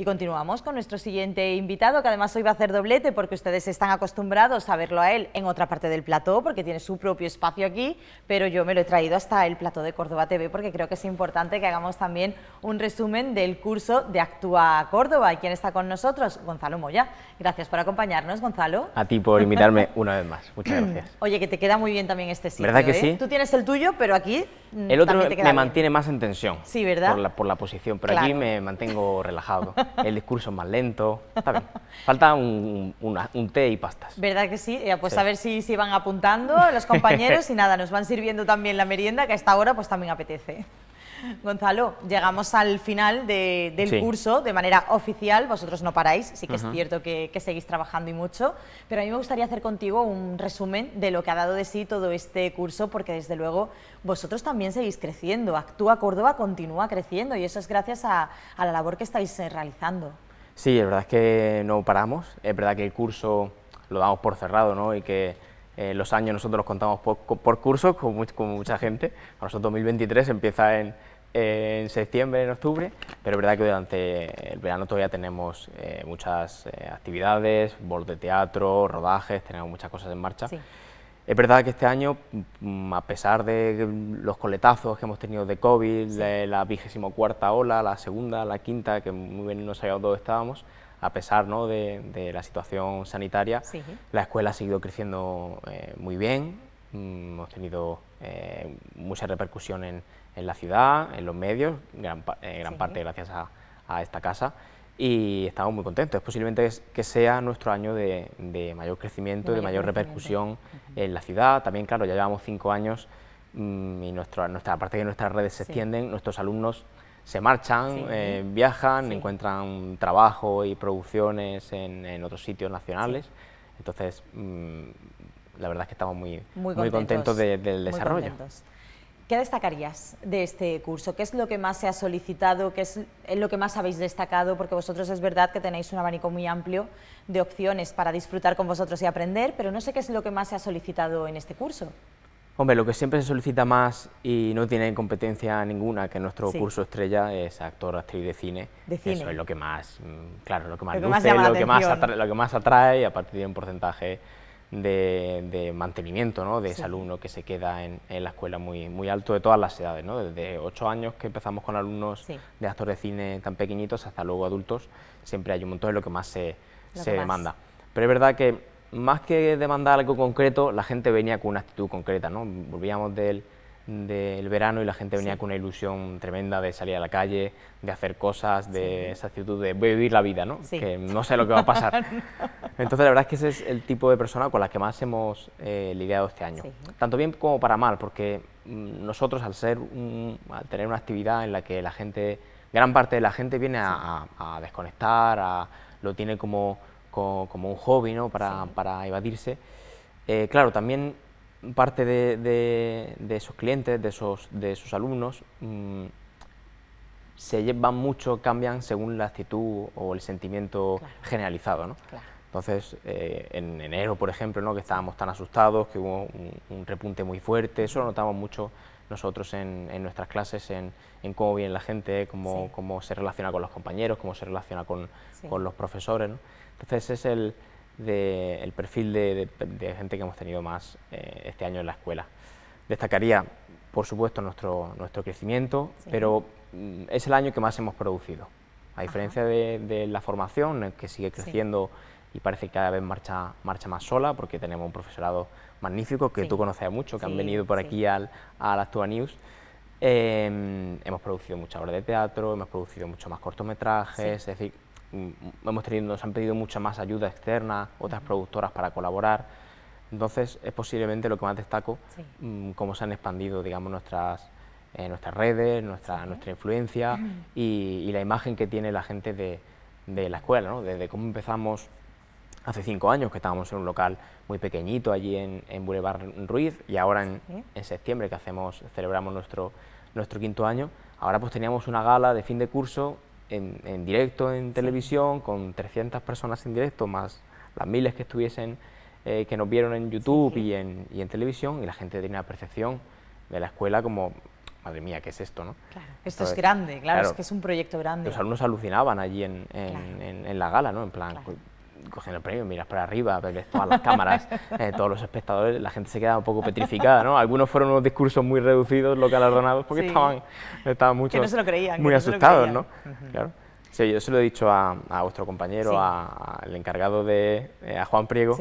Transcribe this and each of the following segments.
Y continuamos con nuestro siguiente invitado, que además hoy va a hacer doblete porque ustedes están acostumbrados a verlo a él en otra parte del plató, porque tiene su propio espacio aquí, pero yo me lo he traído hasta el plató de Córdoba TV porque creo que es importante que hagamos también un resumen del curso de Actúa Córdoba. ¿Y quién está con nosotros? Gonzalo Moya. Gracias por acompañarnos, Gonzalo. A ti por invitarme una vez más. Muchas gracias. Oye, que te queda muy bien también este sitio. ¿Verdad que ¿eh? sí? Tú tienes el tuyo, pero aquí mm, El otro también me mantiene más en tensión. Sí, ¿verdad? Por la, posición, pero aquí me mantengo relajado. el discurso es más lento, está bien. Falta un, té y pastas. ¿Verdad que sí? pues a ver si, si van apuntando los compañeros y nada, nos van sirviendo también la merienda, que a esta hora pues también apetece. Gonzalo, llegamos al final del curso de manera oficial, vosotros no paráis, sí que es cierto que, seguís trabajando y mucho, pero a mí me gustaría hacer contigo un resumen de lo que ha dado de sí todo este curso, porque desde luego vosotros también seguís creciendo, Actúa Córdoba continúa creciendo y eso es gracias a, la labor que estáis eh, realizando. Sí, es verdad es que no paramos, es verdad que el curso lo damos por cerrado ¿no? y que eh, los años nosotros los contamos por, curso, cursos con, con, mucha gente. para nosotros 2023 empieza en, en septiembre, en octubre, pero es verdad que durante el verano todavía tenemos eh, muchas eh, actividades, bol de teatro, rodajes, tenemos muchas cosas en marcha. Es verdad que este año, mm, a pesar de los coletazos que hemos tenido de COVID, de la vigésimo cuarta ola, la segunda, la quinta, que muy bien no sabíamos dónde estábamos, a pesar ¿no? de, la situación sanitaria, la escuela ha seguido creciendo eh, muy bien, mm, hemos tenido mucha repercusión en, en la ciudad, en los medios, gran, eh, gran parte gracias a, a, esta casa, y estamos muy contentos. Es posiblemente que sea nuestro año de, de mayor crecimiento, de mayor, repercusión en la ciudad. También, claro, ya llevamos cinco años mm, y nuestra, nuestra, aparte de que nuestras redes se extienden, nuestros alumnos se marchan, eh, viajan, encuentran trabajo y producciones en, otros sitios nacionales. Entonces, mm, la verdad es que estamos muy, muy, contentos, del desarrollo. ¿Qué destacarías de este curso? ¿Qué es lo que más se ha solicitado? ¿Qué es lo que más habéis destacado? Porque vosotros es verdad que tenéis un abanico muy amplio de opciones para disfrutar con vosotros y aprender, pero no sé qué es lo que más se ha solicitado en este curso. Hombre, lo que siempre se solicita más y no tiene competencia ninguna, que nuestro curso estrella es actor, actriz de cine. de cine. Eso es lo que más, mm, claro, lo que más luce, lo, que más atrae, lo que más atrae y a partir de un porcentaje de, mantenimiento ¿no? de ese alumno que se queda en, la escuela muy, alto de todas las edades, ¿no? desde 8 años que empezamos con alumnos de actores de cine tan pequeñitos hasta luego adultos, siempre hay un montón de lo que más se, demanda. Pero es verdad que más que demandar algo concreto, la gente venía con una actitud concreta, ¿no? volvíamos del del verano y la gente venía con una ilusión tremenda de salir a la calle, de hacer cosas, de esa actitud de voy a vivir la vida, ¿no? Que no sé lo que va a pasar. Entonces, la verdad es que ese es el tipo de persona con la que más hemos eh, lidiado este año. Tanto bien como para mal, porque mm, nosotros al, ser al tener una actividad en la que la gente, gran parte de la gente viene a, desconectar, a, lo tiene como, como, un hobby, ¿no? Para, para evadirse. Eh, claro, también parte de, de, esos clientes, de esos, de sus alumnos, mm, se llevan mucho, cambian según la actitud o el sentimiento generalizado. ¿no? Entonces, eh, en enero, por ejemplo, ¿no? que estábamos tan asustados, que hubo un, repunte muy fuerte, eso lo notamos mucho nosotros en, en nuestras clases, en, en, cómo viene la gente, cómo, cómo, se relaciona con los compañeros, cómo se relaciona con, con los profesores. Entonces, es el, del perfil de, gente que hemos tenido más eh, este año en la escuela. Destacaría, por supuesto, nuestro, nuestro crecimiento, pero mm, es el año que más hemos producido. A diferencia de, la formación, eh, que sigue creciendo y parece que cada vez marcha, marcha más sola, porque tenemos un profesorado magnífico que tú conoces mucho, que han venido por aquí al, a la News. Em, hemos producido muchas obras de teatro, hemos producido muchos más cortometrajes, es decir, Mm, hemos tenido, nos han pedido mucha más ayuda externa, otras productoras para colaborar. Entonces, es posiblemente lo que más destaco, mm, cómo se han expandido, digamos, nuestras, eh, nuestras redes, nuestra, nuestra influencia y, la imagen que tiene la gente de, la escuela, ¿no? Desde cómo empezamos hace cinco años, que estábamos en un local muy pequeñito allí en, Boulevard Ruiz, y ahora en, septiembre, que hacemos, celebramos nuestro, nuestro quinto año, ahora pues teníamos una gala de fin de curso en, directo en televisión, con 300 personas en directo, más las miles que estuviesen, eh, que nos vieron en YouTube Y, en, y en televisión, y la gente tenía la percepción de la escuela como madre mía, ¿qué es esto? No? Claro, esto es grande, claro, es que es un proyecto grande. Los alumnos alucinaban allí en, en, la gala, ¿no? En plan, pues, cogiendo el premio, miras para arriba, ves todas las cámaras, eh, todos los espectadores, la gente se queda un poco petrificada, ¿no? Algunos fueron unos discursos muy reducidos, los galardonados, porque estaban, estaban muchos, muy asustados, ¿no? Claro. Sí, yo se lo he dicho a, a vuestro compañero, al encargado de, eh, a Juan Priego,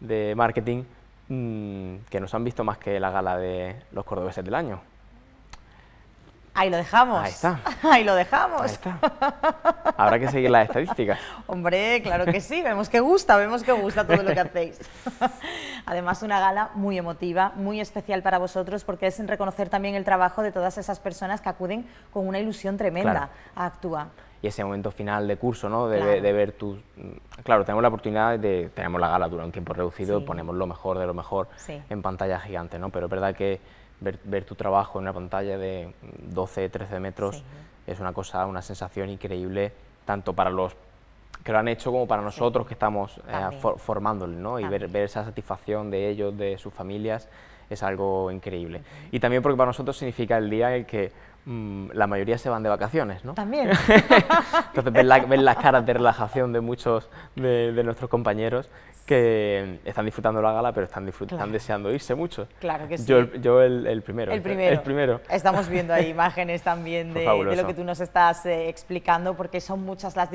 de marketing, mm, que nos han visto más que la gala de los cordobeses del año. Ahí lo dejamos. Ahí está. Ahí lo dejamos. Ahí está. Habrá que seguir las estadísticas. Hombre, claro que sí. Vemos que gusta, vemos que gusta todo lo que hacéis. Además, una gala muy emotiva, muy especial para vosotros, porque es reconocer también el trabajo de todas esas personas que acuden con una ilusión tremenda a Actúa. Y ese momento final de curso, ¿no? De, ver tu... Claro, tenemos la oportunidad de... Tenemos la gala durante un tiempo reducido, ponemos lo mejor de lo mejor en pantalla gigante, ¿no? Pero es verdad que ver, tu trabajo en una pantalla de 12, 13 metros es una cosa, una sensación increíble, tanto para los que lo han hecho como para nosotros que estamos eh, ¿no? Y ver, ver, esa satisfacción de ellos, de sus familias, es algo increíble. Y también porque para nosotros significa el día en el que Mm, la mayoría se van de vacaciones, ¿no? También. Entonces ven, las caras de relajación de muchos de, nuestros compañeros que están disfrutando la gala, pero están, disfrutando, deseando irse mucho. Claro que sí. Yo, el, primero. El primero. El primero. Estamos viendo ahí imágenes también de, lo que tú nos estás eh, explicando, porque son muchas las,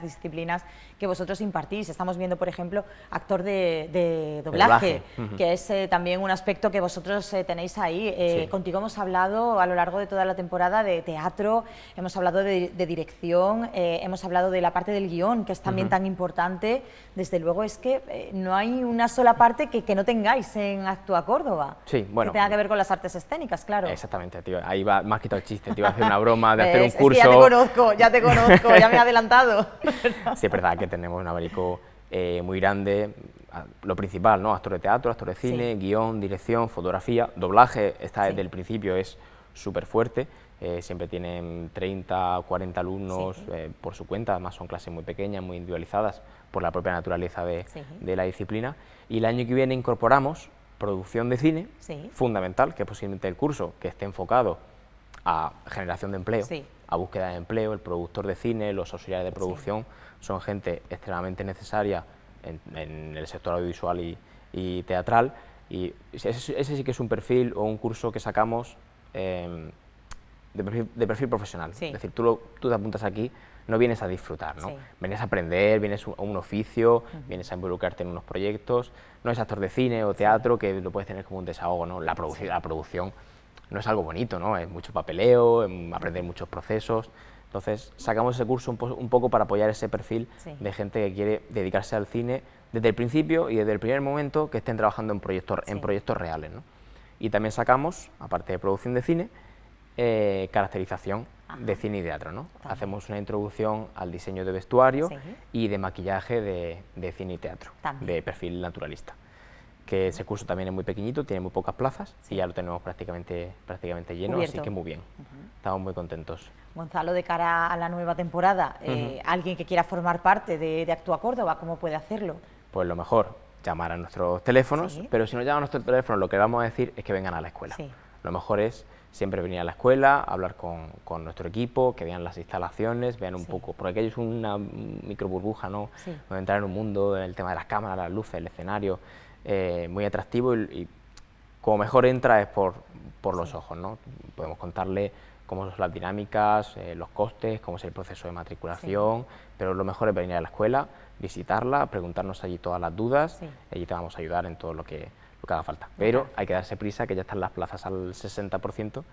disciplinas que vosotros impartís. Estamos viendo, por ejemplo, actor de, doblaje, que es eh, también un aspecto que vosotros eh, tenéis ahí. Contigo hemos hablado a lo largo de toda la temporada de teatro, hemos hablado de, dirección, eh, hemos hablado de la parte del guión, que es también tan importante. Desde luego es que eh, no hay una sola parte que, no tengáis en Actua Córdoba. Sí, bueno. Que tenga que ver con las artes escénicas, claro. Exactamente, tío. Ahí va, me has quitado el chiste, te iba a hacer una broma, de hacer un curso. ya te conozco, ya te conozco, ya me he adelantado. sí, es verdad que tenemos un abanico eh, muy grande, ah, lo principal, ¿no? Actor de teatro, actor de cine, guión, dirección, fotografía, doblaje, está desde el principio, es súper fuerte. Eh, siempre tienen 30 o 40 alumnos eh, por su cuenta, además son clases muy pequeñas, muy individualizadas por la propia naturaleza de, la disciplina. Y el año que viene incorporamos producción de cine, fundamental, que es posiblemente el curso que esté enfocado a generación de empleo, a búsqueda de empleo, el productor de cine, los auxiliares de producción, son gente extremadamente necesaria en, el sector audiovisual y, teatral, y ese, ese sí que es un perfil o un curso que sacamos Em, de, perfil, profesional. Es decir, tú, tú te apuntas aquí, no vienes a disfrutar, ¿no? Vienes a aprender, vienes a un oficio, vienes a involucrarte en unos proyectos. No es actor de cine o teatro que lo puedes tener como un desahogo, ¿no? La, la producción no es algo bonito, ¿no? Es mucho papeleo, em, aprender muchos procesos. Entonces, sacamos ese curso un, poco para apoyar ese perfil de gente que quiere dedicarse al cine desde el principio y desde el primer momento que estén trabajando en proyectos, en proyectos reales, ¿no? Y también sacamos, aparte de producción de cine, eh, caracterización de cine y teatro. ¿no? Hacemos una introducción al diseño de vestuario y de maquillaje de, cine y teatro, de perfil naturalista. Que ese curso también es muy pequeñito, tiene muy pocas plazas y ya lo tenemos prácticamente, prácticamente lleno, así que muy bien. Estamos muy contentos. Gonzalo, de cara a la nueva temporada, eh, alguien que quiera formar parte de, Actúa Córdoba, ¿cómo puede hacerlo? Pues lo mejor, llamar a nuestros teléfonos, pero si no llaman a nuestro teléfono, lo que vamos a decir es que vengan a la escuela. Lo mejor es siempre venir a la escuela, hablar con, con nuestro equipo, que vean las instalaciones, vean un poco, porque aquello es una micro burbuja, ¿no? Sí. entrar en un mundo, el tema de las cámaras, las luces, el escenario, eh, muy atractivo y, y, como mejor entra es por, por los ojos, ¿no? Podemos contarle cómo son las dinámicas, eh, los costes, cómo es el proceso de matriculación, pero lo mejor es venir a la escuela, visitarla, preguntarnos allí todas las dudas, y allí te vamos a ayudar en todo lo que, lo que haga falta. Pero hay que darse prisa, que ya están las plazas al 60%.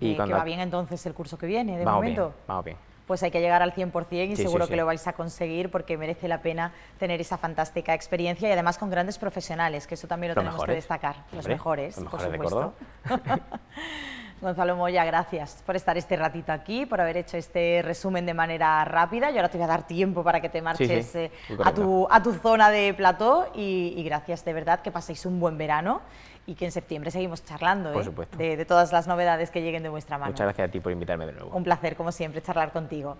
Y cuando... va bien entonces el curso que viene, de momento. Bien, vamos bien pues hay que llegar al 100% y seguro que lo vais a conseguir porque merece la pena tener esa fantástica experiencia y además con grandes profesionales, que eso también lo, tenemos que destacar, los mejores, los mejores, por supuesto. Gonzalo Moya, gracias por estar este ratito aquí, por haber hecho este resumen de manera rápida. Yo ahora te voy a dar tiempo para que te marches eh, a, tu, zona de plató y, gracias de verdad, que paséis un buen verano y que en septiembre seguimos charlando ¿eh? de, de, todas las novedades que lleguen de vuestra mano. Muchas gracias a ti por invitarme de nuevo. Un placer, como siempre, charlar contigo.